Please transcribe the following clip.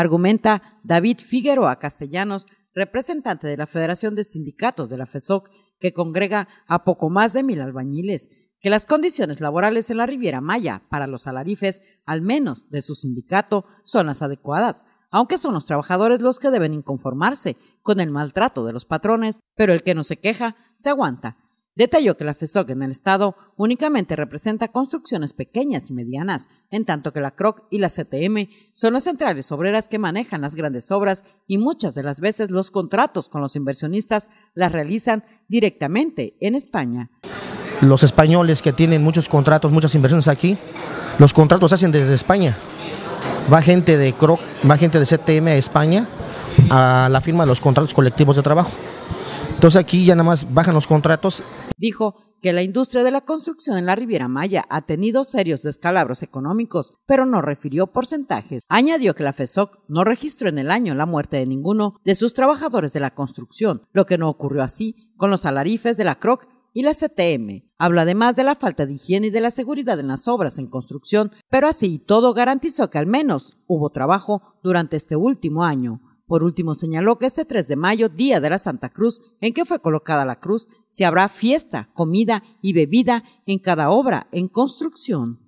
argumenta David Figueroa Castellanos, representante de la Federación de Sindicatos de la FESOC, que congrega a poco más de mil albañiles, que las condiciones laborales en la Riviera Maya para los alarifes, al menos de su sindicato, son las adecuadas, aunque son los trabajadores los que deben inconformarse con el maltrato de los patrones, pero el que no se queja se aguanta Detalló que la FESOC en el Estado únicamente representa construcciones pequeñas y medianas, en tanto que la CROC y la CTM son las centrales obreras que manejan las grandes obras y muchas de las veces los contratos con los inversionistas las realizan directamente en España. Los españoles que tienen muchos contratos, muchas inversiones aquí, los contratos se hacen desde España. Va gente de CROC, va gente de CTM a España a la firma de los contratos colectivos de trabajo. Entonces aquí ya nada más bajan los contratos. Dijo que la industria de la construcción en la Riviera Maya ha tenido serios descalabros económicos, pero no refirió porcentajes. Añadió que la FESOC no registró en el año la muerte de ninguno de sus trabajadores de la construcción, lo que no ocurrió así con los alarifes de la CROC y la CTM. Habla además de la falta de higiene y de la seguridad en las obras en construcción, pero así todo garantizó que al menos hubo trabajo durante este último año. Por último, señaló que ese 3 de mayo, día de la Santa Cruz, en que fue colocada la cruz, se habrá fiesta, comida y bebida en cada obra en construcción.